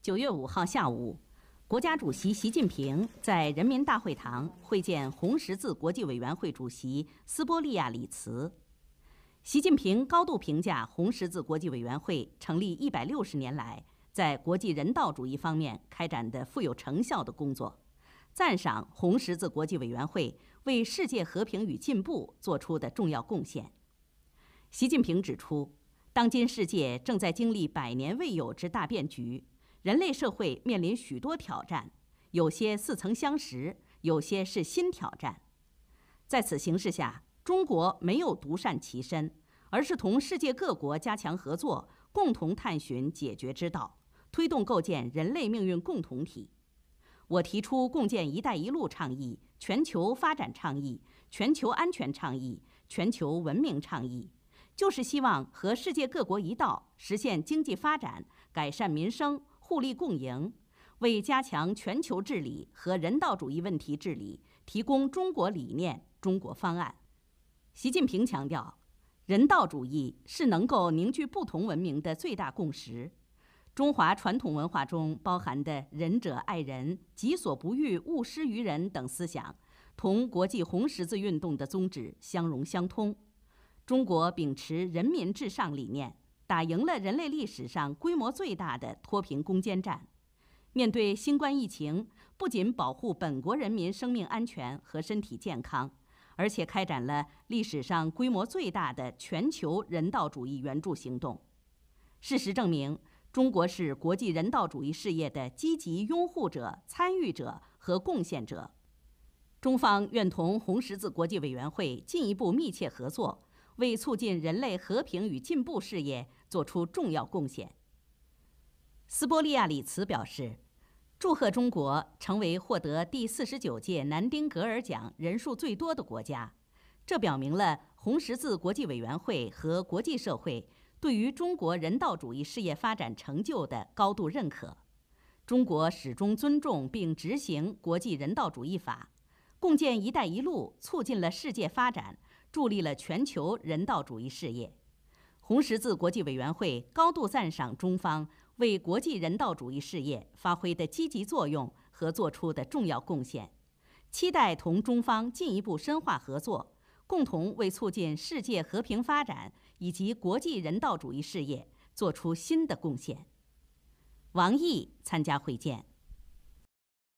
九月五号下午，国家主席习近平在人民大会堂会见红十字国际委员会主席斯波利亚里茨。习近平高度评价红十字国际委员会成立一百六十年来在国际人道主义方面开展的富有成效的工作，赞赏红十字国际委员会为世界和平与进步做出的重要贡献。习近平指出，当今世界正在经历百年未有之大变局。人类社会面临许多挑战，有些似曾相识，有些是新挑战。在此形势下，中国没有独善其身，而是同世界各国加强合作，共同探寻解决之道，推动构建人类命运共同体。我提出共建“一带一路”倡议、全球发展倡议、全球安全倡议、全球文明倡议，就是希望和世界各国一道，实现经济发展、改善民生。互利共赢，为加强全球治理和人道主义问题治理提供中国理念、中国方案。习近平强调，人道主义是能够凝聚不同文明的最大共识。中华传统文化中包含的“仁者爱人”“己所不欲，勿施于人”等思想，同国际红十字运动的宗旨相融相通。中国秉持人民至上理念。打赢了人类历史上规模最大的脱贫攻坚战，面对新冠疫情，不仅保护本国人民生命安全和身体健康，而且开展了历史上规模最大的全球人道主义援助行动。事实证明，中国是国际人道主义事业的积极拥护者、参与者和贡献者。中方愿同红十字国际委员会进一步密切合作，为促进人类和平与进步事业。作出重要贡献。斯波利亚里茨表示：“祝贺中国成为获得第四十九届南丁格尔奖人数最多的国家，这表明了红十字国际委员会和国际社会对于中国人道主义事业发展成就的高度认可。中国始终尊重并执行国际人道主义法，共建‘一带一路’促进了世界发展，助力了全球人道主义事业。”红十字国际委员会高度赞赏中方为国际人道主义事业发挥的积极作用和做出的重要贡献，期待同中方进一步深化合作，共同为促进世界和平发展以及国际人道主义事业做出新的贡献。王毅参加会见。